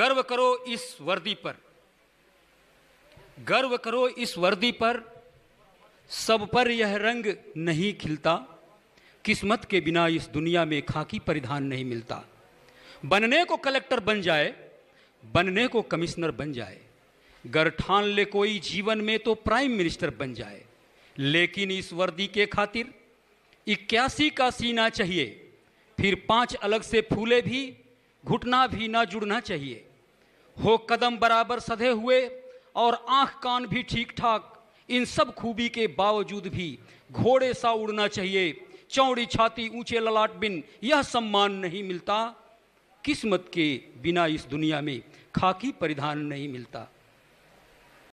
गर्व करो इस वर्दी पर गर्व करो इस वर्दी पर सब पर यह रंग नहीं खिलता किस्मत के बिना इस दुनिया में खाकी परिधान नहीं मिलता बनने को कलेक्टर बन जाए बनने को कमिश्नर बन जाए गर ठान ले कोई जीवन में तो प्राइम मिनिस्टर बन जाए लेकिन इस वर्दी के खातिर इक्यासी का सीना चाहिए फिर पांच अलग से फूले भी घुटना भी ना जुड़ना चाहिए हो कदम बराबर सधे हुए और आँख कान भी ठीक ठाक इन सब खूबी के बावजूद भी घोड़े सा उड़ना चाहिए चौड़ी छाती ऊंचे ललाट बिन यह सम्मान नहीं मिलता किस्मत के बिना इस दुनिया में खाकी परिधान नहीं मिलता